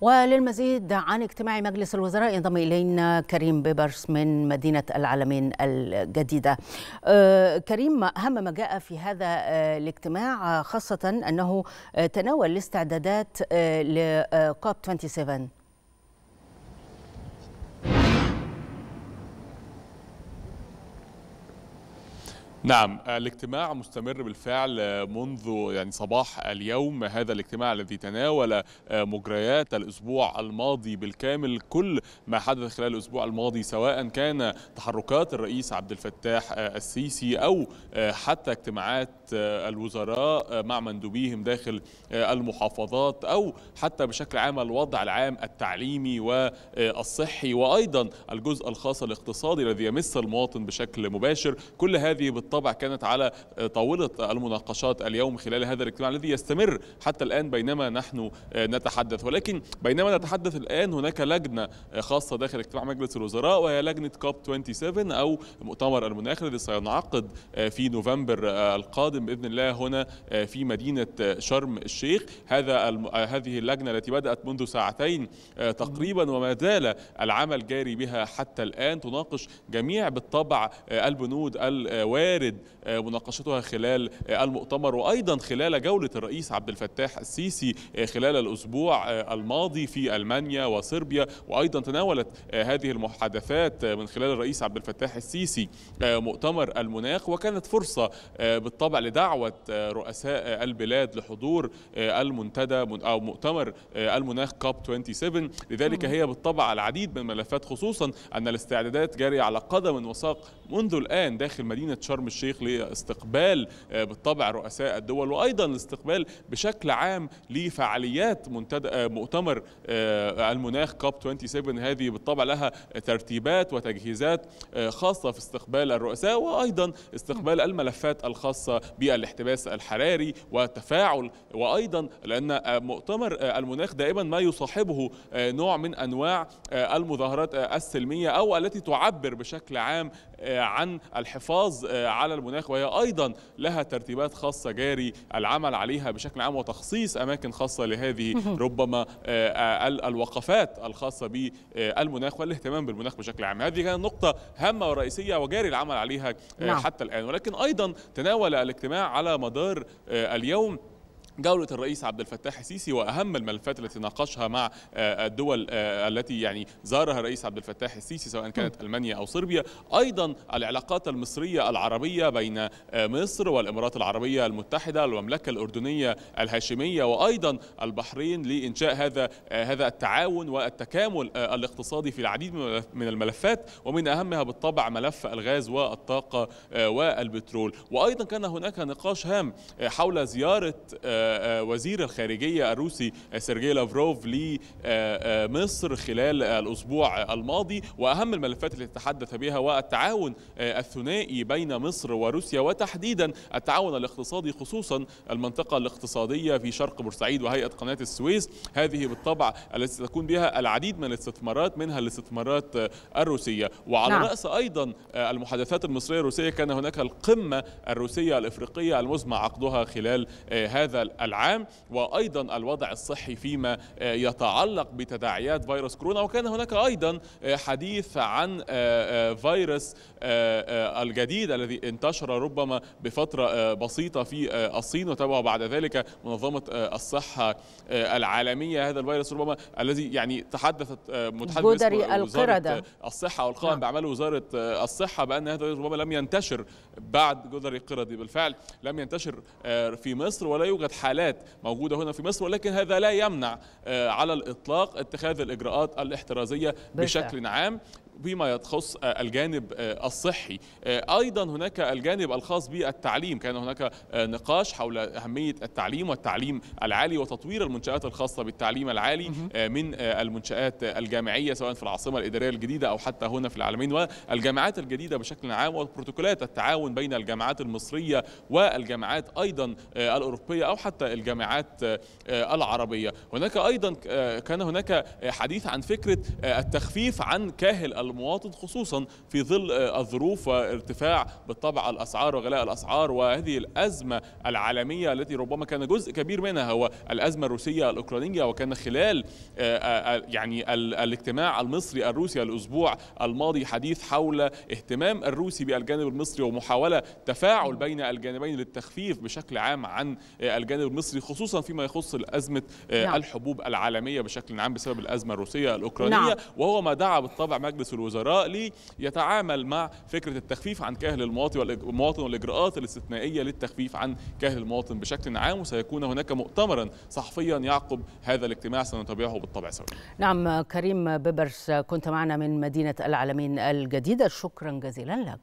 وللمزيد عن اجتماع مجلس الوزراء ينضم الينا كريم بيبرس من مدينه العالمين الجديده. أه، كريم اهم ما جاء في هذا أه، الاجتماع أه، خاصه انه تناول الاستعدادات لكوب 27. نعم الاجتماع مستمر بالفعل منذ يعني صباح اليوم هذا الاجتماع الذي تناول مجريات الاسبوع الماضي بالكامل كل ما حدث خلال الاسبوع الماضي سواء كان تحركات الرئيس عبد الفتاح السيسي او حتى اجتماعات آه، الوزراء آه، مع مندوبيهم داخل آه، المحافظات أو حتى بشكل عام الوضع العام التعليمي والصحي وأيضا الجزء الخاص الاقتصادي الذي يمس المواطن بشكل مباشر كل هذه بالطبع كانت على طاولة المناقشات اليوم خلال هذا الاجتماع الذي يستمر حتى الآن بينما نحن نتحدث ولكن بينما نتحدث الآن هناك لجنة خاصة داخل اجتماع مجلس الوزراء وهي لجنة كوب 27 أو مؤتمر المناخ الذي سينعقد في نوفمبر القادم القادم باذن الله هنا آه، في مدينه آه، شرم الشيخ هذا آه، هذه اللجنه التي بدات منذ ساعتين تقريبا وما زال العمل جاري بها حتى الان تناقش جميع بالطبع البنود الوارد مناقشتها خلال المؤتمر وايضا خلال جوله الرئيس عبد الفتاح السيسي خلال الاسبوع الماضي في المانيا وصربيا وايضا تناولت هذه المحادثات من خلال الرئيس عبد الفتاح السيسي مؤتمر المناخ وكانت فرصه بالطبع لدعوة آه، رؤساء آه، البلاد لحضور آه، المنتدى أو مؤتمر المناخ كاب 27 لذلك هي بالطبع العديد من الملفات خصوصا أن الاستعدادات جارية على قدم وساق منذ الآن داخل مدينة شرم الشيخ لاستقبال بالطبع رؤساء الدول وأيضا الاستقبال بشكل عام لفعاليات منتدى مؤتمر المناخ كاب 27 هذه بالطبع لها ترتيبات وتجهيزات خاصة في استقبال الرؤساء وأيضا استقبال الملفات الخاصة بالاحتباس الحراري وتفاعل وايضا لان مؤتمر المناخ دائما ما يصاحبه نوع من انواع المظاهرات السلميه او التي تعبر بشكل عام آه، عن الحفاظ آه، على المناخ وهي أيضا لها ترتيبات خاصة جاري العمل عليها بشكل عام وتخصيص أماكن خاصة لهذه ربما آه، الوقفات الخاصة بالمناخ والاهتمام بالمناخ بشكل عام هذه كانت نقطة هامة ورئيسية وجاري العمل عليها نعم. حتى الآن ولكن أيضا تناول الاجتماع على مدار اليوم جولة الرئيس عبد الفتاح السيسي وأهم الملفات التي ناقشها مع آه، آه، الدول آه، التي يعني زارها الرئيس عبد الفتاح السيسي سواء كانت ألمانيا أو صربيا أيضا العلاقات المصرية العربية بين مصر والإمارات العربية المتحدة المملكة الأردنية الهاشمية وأيضا البحرين لإنشاء هذا هذا التعاون والتكامل الاقتصادي في العديد من الملفات ومن أهمها بالطبع ملف الغاز والطاقة والبترول وأيضا كان هناك نقاش هام حول زيارة وزير الخارجية الروسي سيرجي لافروف لمصر خلال الأسبوع الماضي وأهم الملفات التي تحدث بها والتعاون الثنائي بين مصر وروسيا وتحديدا التعاون الاقتصادي خصوصا المنطقة الاقتصادية في شرق بورسعيد وهيئة قناة السويس هذه بالطبع التي تكون بها العديد من الاستثمارات منها الاستثمارات الروسية وعلى نعم. رأس أيضا المحادثات المصرية الروسية كان هناك القمة الروسية الإفريقية المزمع عقدها خلال هذا العام وأيضا الوضع الصحي فيما آه، يتعلق بتداعيات فيروس كورونا وكان هناك أيضا آه، حديث عن آه، فيروس الجديد الذي انتشر ربما بفترة بسيطة في الصين وتابع بعد ذلك منظمة الصحة العالمية هذا الفيروس ربما الذي يعني تحدثت متحدث القردة الصحة والقائم باعمال وزارة الصحة بأن هذا ربما لم ينتشر بعد جدري القردة بالفعل لم ينتشر في مصر ولا يوجد حال حالات موجودة هنا في مصر ولكن هذا لا يمنع آه، على الإطلاق اتخاذ الإجراءات الاحترازية بشكل عام بما يخص آه، الجانب آه، الصحي آه، ايضا هناك الجانب الخاص بالتعليم كان هناك نقاش حول اهميه التعليم والتعليم العالي وتطوير المنشات الخاصه بالتعليم العالي من المنشات الجامعيه سواء في العاصمه الاداريه الجديده او حتى هنا في العالمين والجامعات الجديده بشكل عام وبروتوكولات التعاون بين الجامعات المصريه والجامعات ايضا الاوروبيه او حتى الجامعات العربيه هناك ايضا كان هناك حديث عن فكره التخفيف عن كاهل المواطن خصوصا في ظل آه، الظروف وارتفاع بالطبع الأسعار وغلاء الأسعار وهذه الأزمة العالمية التي ربما كان جزء كبير منها هو الأزمة الروسية الأوكرانية وكان خلال آه، آه، يعني الاجتماع المصري الروسي الأسبوع الماضي حديث حول اهتمام الروسي بالجانب المصري ومحاولة تفاعل بين الجانبين للتخفيف بشكل عام عن الجانب المصري خصوصا فيما يخص ازمه نعم. الحبوب العالمية بشكل عام بسبب الأزمة الروسية الأوكرانية نعم. وهو ما دعا بالطبع مجلس الوزراء ليتعامل مع فكرة التخفيف عن كاهل المواطن والإجراءات الاستثنائية للتخفيف عن كاهل المواطن بشكل عام وسيكون هناك مؤتمرا صحفيا يعقب هذا الاجتماع سنتابعه بالطبع سويا نعم كريم بيبرس كنت معنا من مدينة العالمين الجديدة شكرا جزيلا لك